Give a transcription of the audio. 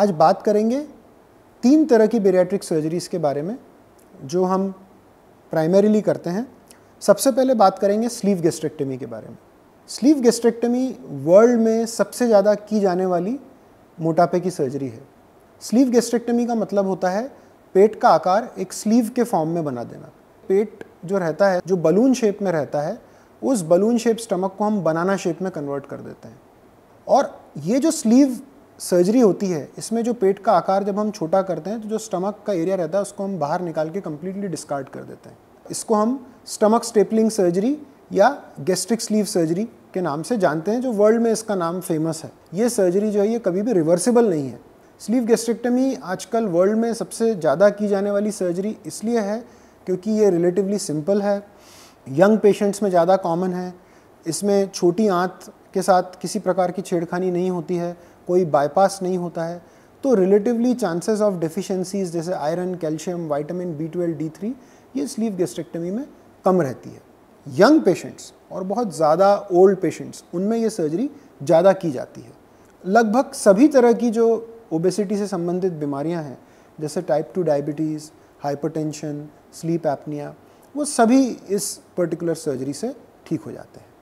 आज बात करेंगे तीन तरह की बेरियाट्रिक सर्जरीज के बारे में जो हम प्राइमरीली करते हैं सबसे पहले बात करेंगे स्लीव गेस्ट्रेक्टमी के बारे में स्लीव गेस्ट्रेक्टमी वर्ल्ड में सबसे ज़्यादा की जाने वाली मोटापे की सर्जरी है स्लीव गेस्ट्रेक्टमी का मतलब होता है पेट का आकार एक स्लीव के फॉर्म में बना देना पेट जो रहता है जो बलून शेप में रहता है उस बलून शेप स्टमक को हम बनाना शेप में कन्वर्ट कर देते हैं और ये जो स्लीव सर्जरी होती है इसमें जो पेट का आकार जब हम छोटा करते हैं तो जो स्टमक का एरिया रहता है उसको हम बाहर निकाल के कम्प्लीटली डिस्कार्ड कर देते हैं इसको हम स्टमक स्टेपलिंग सर्जरी या गेस्ट्रिक स्लीव सर्जरी के नाम से जानते हैं जो वर्ल्ड में इसका नाम फेमस है ये सर्जरी जो है ये कभी भी रिवर्सिबल नहीं है स्लीव गेस्ट्रिक्टमी आजकल वर्ल्ड में सबसे ज़्यादा की जाने वाली सर्जरी इसलिए है क्योंकि ये रिलेटिवली सिंपल है यंग पेशेंट्स में ज़्यादा कॉमन है इसमें छोटी आंत के साथ किसी प्रकार की छेड़खानी नहीं होती है कोई बाईपास नहीं होता है तो रिलेटिवली चांसेस ऑफ डिफिशेंसीज जैसे iron calcium vitamin B twelve D three ये स्लीव गेस्ट्रेक्टमी में कम रहती है यंग पेशेंट्स और बहुत ज़्यादा ओल्ड पेशेंट्स उनमें ये सर्जरी ज़्यादा की जाती है लगभग सभी तरह की जो ओबेसिटी से संबंधित बीमारियां हैं जैसे type two diabetes hypertension sleep apnea वो सभी इस पर्टिकुलर सर्जरी से ठीक हो जाते हैं